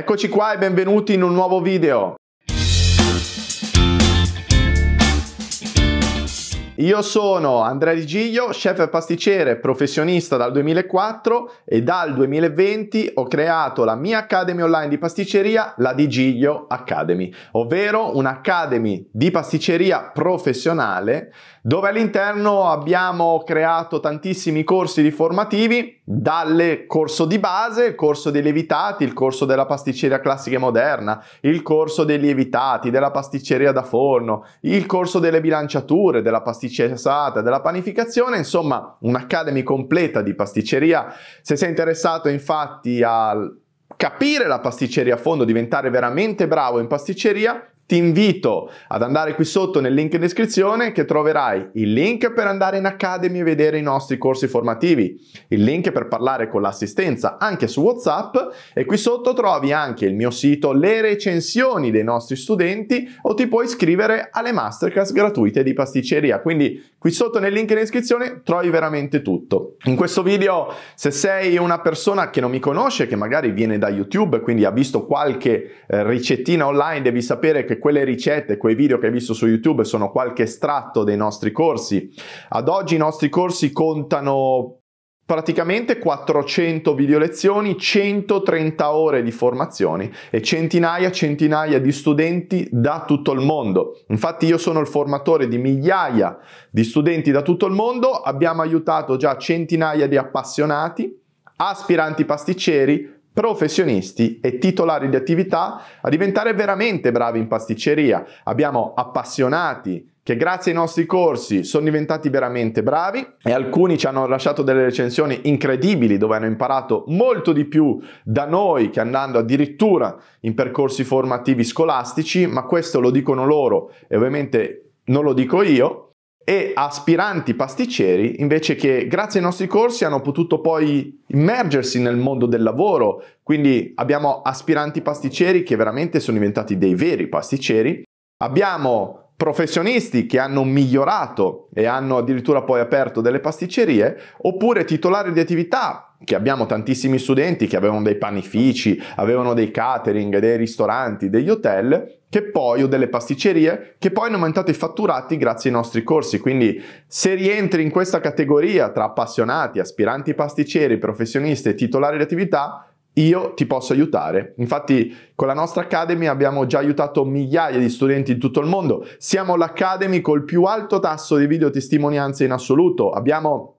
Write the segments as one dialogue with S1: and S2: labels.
S1: Eccoci qua e benvenuti in un nuovo video. Io sono Andrea Di Giglio, chef e pasticcere professionista dal 2004 e dal 2020 ho creato la mia Academy online di pasticceria, la Di Giglio Academy, ovvero un'Academy di pasticceria professionale dove all'interno abbiamo creato tantissimi corsi di formativi dalle corso di base, il corso dei lievitati, il corso della pasticceria classica e moderna, il corso dei lievitati, della pasticceria da forno, il corso delle bilanciature, della pasticceria salata, della panificazione, insomma un'academy completa di pasticceria. Se sei interessato infatti a capire la pasticceria a fondo, diventare veramente bravo in pasticceria, ti invito ad andare qui sotto nel link in descrizione che troverai il link per andare in Academy e vedere i nostri corsi formativi, il link per parlare con l'assistenza anche su WhatsApp e qui sotto trovi anche il mio sito, le recensioni dei nostri studenti o ti puoi iscrivere alle masterclass gratuite di pasticceria. Quindi qui sotto nel link in descrizione trovi veramente tutto. In questo video se sei una persona che non mi conosce, che magari viene da YouTube, quindi ha visto qualche eh, ricettina online, devi sapere che quelle ricette, quei video che hai visto su YouTube sono qualche estratto dei nostri corsi. Ad oggi i nostri corsi contano praticamente 400 video lezioni, 130 ore di formazioni e centinaia e centinaia di studenti da tutto il mondo. Infatti io sono il formatore di migliaia di studenti da tutto il mondo, abbiamo aiutato già centinaia di appassionati, aspiranti pasticceri, professionisti e titolari di attività a diventare veramente bravi in pasticceria. Abbiamo appassionati che grazie ai nostri corsi sono diventati veramente bravi e alcuni ci hanno lasciato delle recensioni incredibili dove hanno imparato molto di più da noi che andando addirittura in percorsi formativi scolastici, ma questo lo dicono loro e ovviamente non lo dico io, e aspiranti pasticceri invece che grazie ai nostri corsi hanno potuto poi immergersi nel mondo del lavoro, quindi abbiamo aspiranti pasticceri che veramente sono diventati dei veri pasticceri, abbiamo professionisti che hanno migliorato e hanno addirittura poi aperto delle pasticcerie, oppure titolari di attività che abbiamo tantissimi studenti che avevano dei panifici, avevano dei catering, dei ristoranti, degli hotel che poi o delle pasticcerie che poi hanno aumentato i fatturati grazie ai nostri corsi. Quindi se rientri in questa categoria tra appassionati, aspiranti pasticceri, professionisti e titolari di attività, io ti posso aiutare. Infatti con la nostra Academy abbiamo già aiutato migliaia di studenti in tutto il mondo. Siamo l'Academy col più alto tasso di video testimonianze in assoluto. Abbiamo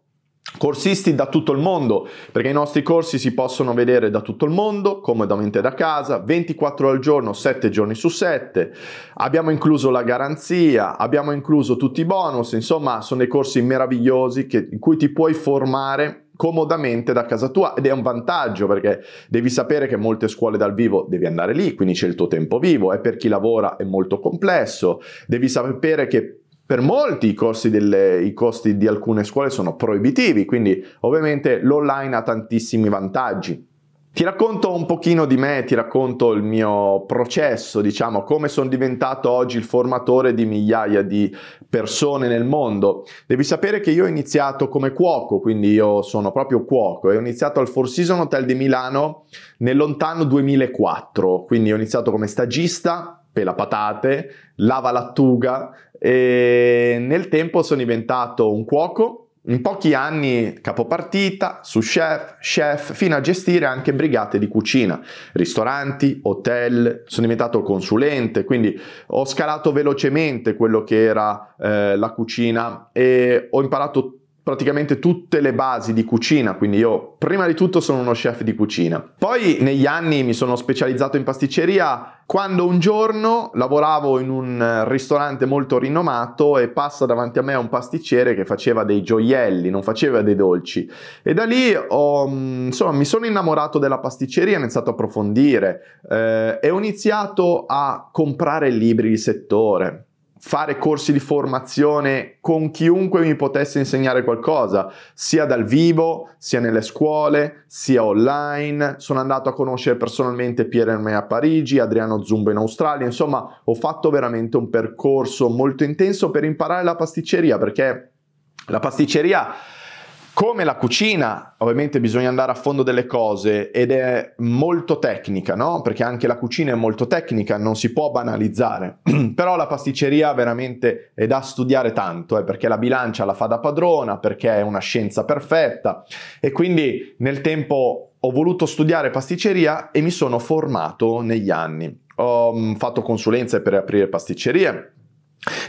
S1: corsisti da tutto il mondo, perché i nostri corsi si possono vedere da tutto il mondo, comodamente da casa, 24 ore al giorno, 7 giorni su 7. Abbiamo incluso la garanzia, abbiamo incluso tutti i bonus, insomma, sono dei corsi meravigliosi che, in cui ti puoi formare comodamente da casa tua ed è un vantaggio perché devi sapere che molte scuole dal vivo devi andare lì, quindi c'è il tuo tempo vivo e per chi lavora è molto complesso, devi sapere che per molti i costi, delle, i costi di alcune scuole sono proibitivi, quindi ovviamente l'online ha tantissimi vantaggi. Ti racconto un pochino di me, ti racconto il mio processo, diciamo, come sono diventato oggi il formatore di migliaia di persone nel mondo. Devi sapere che io ho iniziato come cuoco, quindi io sono proprio cuoco e ho iniziato al Four Season Hotel di Milano nel lontano 2004, quindi ho iniziato come stagista, pela patate, lava lattuga e nel tempo sono diventato un cuoco in pochi anni capopartita, su chef, chef, fino a gestire anche brigate di cucina, ristoranti, hotel, sono diventato consulente, quindi ho scalato velocemente quello che era eh, la cucina e ho imparato tutto praticamente tutte le basi di cucina, quindi io prima di tutto sono uno chef di cucina. Poi negli anni mi sono specializzato in pasticceria quando un giorno lavoravo in un ristorante molto rinomato e passa davanti a me un pasticcere che faceva dei gioielli, non faceva dei dolci. E da lì ho, mm, insomma, mi sono innamorato della pasticceria, ho iniziato a approfondire eh, e ho iniziato a comprare libri di settore fare corsi di formazione con chiunque mi potesse insegnare qualcosa, sia dal vivo, sia nelle scuole, sia online. Sono andato a conoscere personalmente Pierre Hermé a Parigi, Adriano Zumbo in Australia, insomma ho fatto veramente un percorso molto intenso per imparare la pasticceria perché la pasticceria come la cucina, ovviamente bisogna andare a fondo delle cose ed è molto tecnica, no? Perché anche la cucina è molto tecnica, non si può banalizzare. Però la pasticceria veramente è da studiare tanto, eh, perché la bilancia la fa da padrona, perché è una scienza perfetta e quindi nel tempo ho voluto studiare pasticceria e mi sono formato negli anni. Ho mm, fatto consulenze per aprire pasticcerie,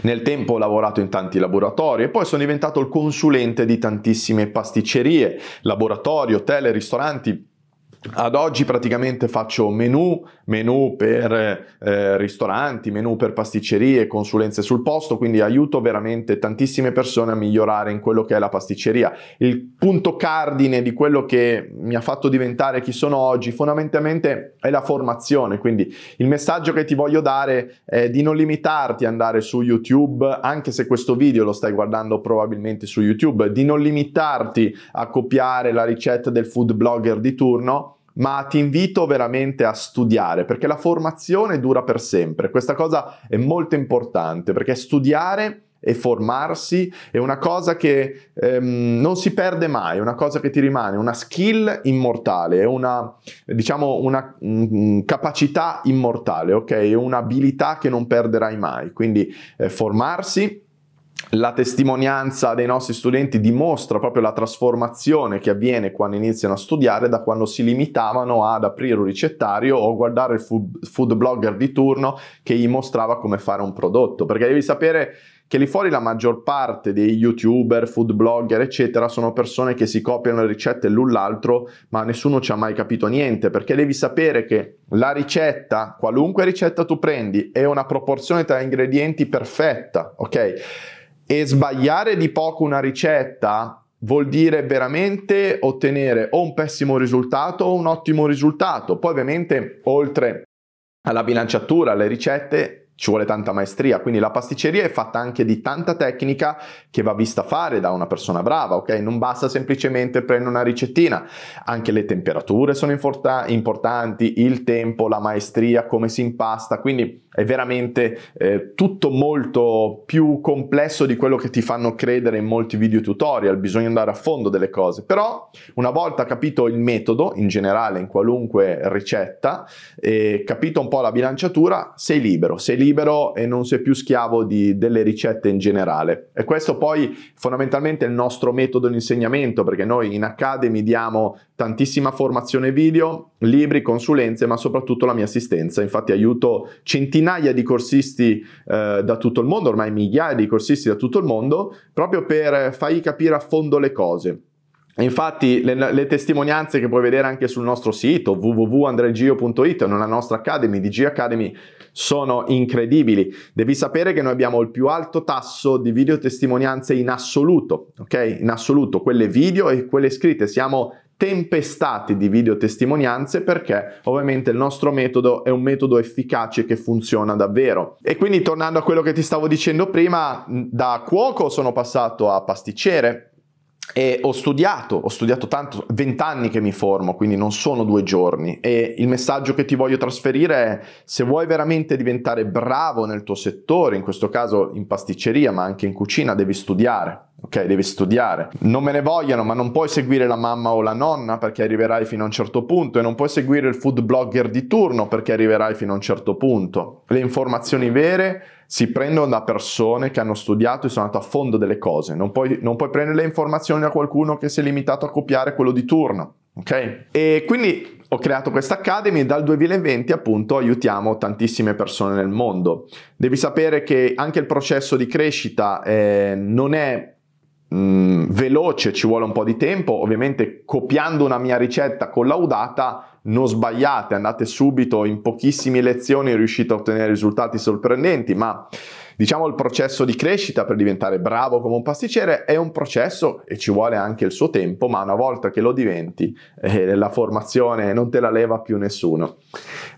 S1: nel tempo ho lavorato in tanti laboratori e poi sono diventato il consulente di tantissime pasticcerie, laboratori, hotel, ristoranti, ad oggi praticamente faccio menu, menu per eh, ristoranti, menu per pasticcerie, consulenze sul posto, quindi aiuto veramente tantissime persone a migliorare in quello che è la pasticceria. Il punto cardine di quello che mi ha fatto diventare chi sono oggi fondamentalmente è la formazione, quindi il messaggio che ti voglio dare è di non limitarti ad andare su YouTube, anche se questo video lo stai guardando probabilmente su YouTube, di non limitarti a copiare la ricetta del food blogger di turno, ma ti invito veramente a studiare perché la formazione dura per sempre. Questa cosa è molto importante perché studiare e formarsi è una cosa che ehm, non si perde mai, è una cosa che ti rimane, una skill immortale, è una, diciamo, una mh, mm, mm, capacità immortale, ok? È un'abilità che non perderai mai. Quindi eh, formarsi la testimonianza dei nostri studenti dimostra proprio la trasformazione che avviene quando iniziano a studiare da quando si limitavano ad aprire un ricettario o guardare il food, blogger di turno che gli mostrava come fare un prodotto. Perché devi sapere che lì fuori la maggior parte dei youtuber, food blogger, eccetera, sono persone che si copiano le ricette l'un l'altro, ma nessuno ci ha mai capito niente, perché devi sapere che la ricetta, qualunque ricetta tu prendi, è una proporzione tra ingredienti perfetta, ok? E sbagliare di poco una ricetta vuol dire veramente ottenere o un pessimo risultato o un ottimo risultato. Poi ovviamente oltre alla bilanciatura, alle ricette, ci vuole tanta maestria, quindi la pasticceria è fatta anche di tanta tecnica che va vista fare da una persona brava, ok? Non basta semplicemente prendere una ricettina, anche le temperature sono importanti, il tempo, la maestria, come si impasta, quindi è veramente eh, tutto molto più complesso di quello che ti fanno credere in molti video tutorial, bisogna andare a fondo delle cose. Però una volta capito il metodo, in generale in qualunque ricetta, e capito un po' la bilanciatura, sei libero, sei libero e non sei più schiavo di, delle ricette in generale. E questo poi fondamentalmente è il nostro metodo di insegnamento, perché noi in Academy diamo tantissima formazione video, libri, consulenze, ma soprattutto la mia assistenza. Infatti aiuto centinaia di corsisti eh, da tutto il mondo, ormai migliaia di corsisti da tutto il mondo, proprio per fargli capire a fondo le cose. Infatti le, le, testimonianze che puoi vedere anche sul nostro sito www.andregio.it nella nostra Academy, DG Academy, sono incredibili. Devi sapere che noi abbiamo il più alto tasso di video testimonianze in assoluto, ok? In assoluto, quelle video e quelle scritte. Siamo tempestati di video testimonianze perché ovviamente il nostro metodo è un metodo efficace che funziona davvero. E quindi tornando a quello che ti stavo dicendo prima, da cuoco sono passato a pasticcere, e ho studiato, ho studiato tanto, vent'anni che mi formo, quindi non sono due giorni. E il messaggio che ti voglio trasferire è: se vuoi veramente diventare bravo nel tuo settore, in questo caso in pasticceria, ma anche in cucina, devi studiare. Ok, devi studiare. Non me ne vogliono, ma non puoi seguire la mamma o la nonna perché arriverai fino a un certo punto e non puoi seguire il food blogger di turno perché arriverai fino a un certo punto. Le informazioni vere si prendono da persone che hanno studiato e sono andate a fondo delle cose. Non puoi, non puoi prendere le informazioni da qualcuno che si è limitato a copiare quello di turno. Ok? E quindi ho creato questa Academy e dal 2020 appunto aiutiamo tantissime persone nel mondo. Devi sapere che anche il processo di crescita eh, non è mh, mm, veloce ci vuole un po' di tempo, ovviamente copiando una mia ricetta collaudata non sbagliate, andate subito, in pochissime lezioni riuscite a ottenere risultati sorprendenti, ma diciamo il processo di crescita per diventare bravo come un pasticcere è un processo e ci vuole anche il suo tempo, ma una volta che lo diventi eh, la formazione non te la leva più nessuno.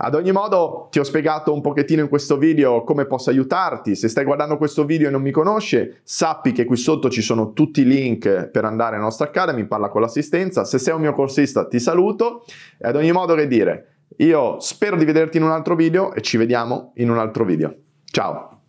S1: Ad ogni modo ti ho spiegato un pochettino in questo video come posso aiutarti, se stai guardando questo video e non mi conosci sappi che qui sotto ci sono tutti i link per andare alla nostra Academy, parla con l'assistenza, se sei un mio corsista ti saluto e ad ogni modo che dire, io spero di vederti in un altro video e ci vediamo in un altro video. Ciao!